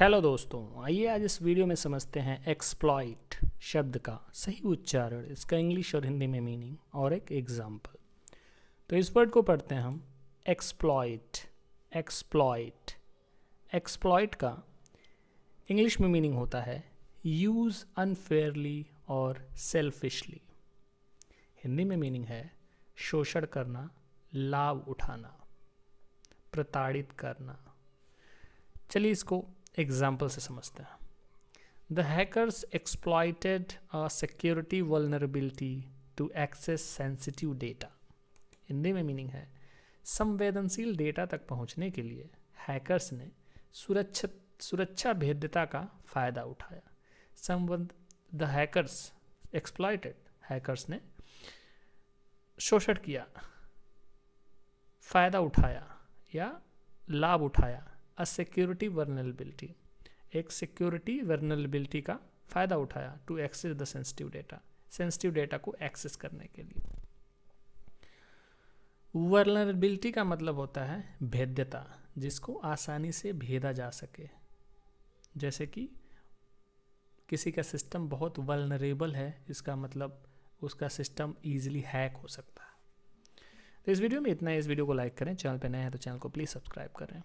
hello दोस्तों आइए आज इस वीडियो में समझते हैं एक्सप्लॉइट शब्द का सही उच्चारण इसका इंग्लिश और हिंदी में मीनिंग और एक एग्जाम्पल तो इस वर्ड को पढ़ते हैं हम एक्सप्लॉइट एक्सप्लॉइट एक्सप्लॉइट का इंग्लिश में मीनिंग होता है यूज़ अनफेयरली और सेल्फिशली हिंदी में मीनिंग है शोषण करना लाभ उठाना प्रताड़ित करना चलिए इसको एग्जाम्पल से समझते हैं the hackers exploited a security vulnerability to access sensitive data Hindi में मीनिंग है संवेदनशील डेटा तक पहुंचने के लिए हैकर्स ने सुरक्षित सुरक्षा भेद्यता का फायदा उठाया संबंध द हैकरस एक्सप्लाइटेड हैकर्स ने शोषण किया फायदा उठाया या लाभ उठाया अ सिक्योरिटी वर्नलबिलिटी एक सिक्योरिटी वर्नलबिलिटी का फ़ायदा उठाया to access the sensitive data sensitive data को एक्सेस करने के लिए वर्नरबिलिटी का मतलब होता है भेद्यता जिसको आसानी से भेदा जा सके जैसे कि किसी का सिस्टम बहुत वर्नरेबल है इसका मतलब उसका सिस्टम ईजिली हैक हो सकता है तो इस वीडियो में इतना है इस वीडियो को लाइक करें चैनल पर नए हैं तो चैनल को प्लीज़ सब्सक्राइब करें